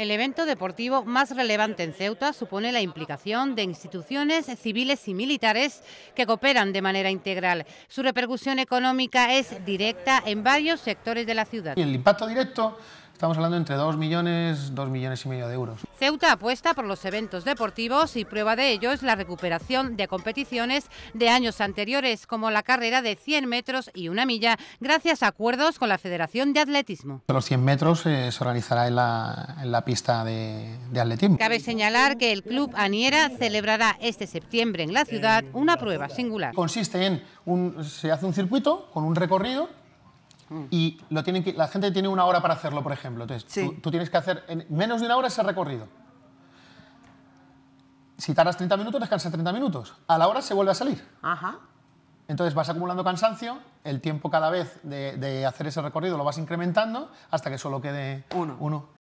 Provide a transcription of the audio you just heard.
El evento deportivo más relevante en Ceuta supone la implicación de instituciones civiles y militares que cooperan de manera integral. Su repercusión económica es directa en varios sectores de la ciudad. El impacto directo Estamos hablando entre 2 millones, 2 millones y medio de euros. Ceuta apuesta por los eventos deportivos y prueba de ello es la recuperación de competiciones de años anteriores, como la carrera de 100 metros y una milla, gracias a acuerdos con la Federación de Atletismo. Los 100 metros eh, se realizará en la, pista de, atletismo. Cabe señalar que el Club Aniera celebrará este septiembre en la ciudad una prueba singular. Consiste en, un, se hace un circuito con un recorrido Mm. Y lo tienen que, la gente tiene una hora para hacerlo, por ejemplo. Entonces, tú, tienes que hacer en menos de una hora ese recorrido. Si tardas 30 minutos, descansas 30 minutos. A la hora se vuelve a salir. Entonces vas acumulando cansancio, el tiempo cada vez de, hacer ese recorrido lo vas incrementando hasta que solo quede uno.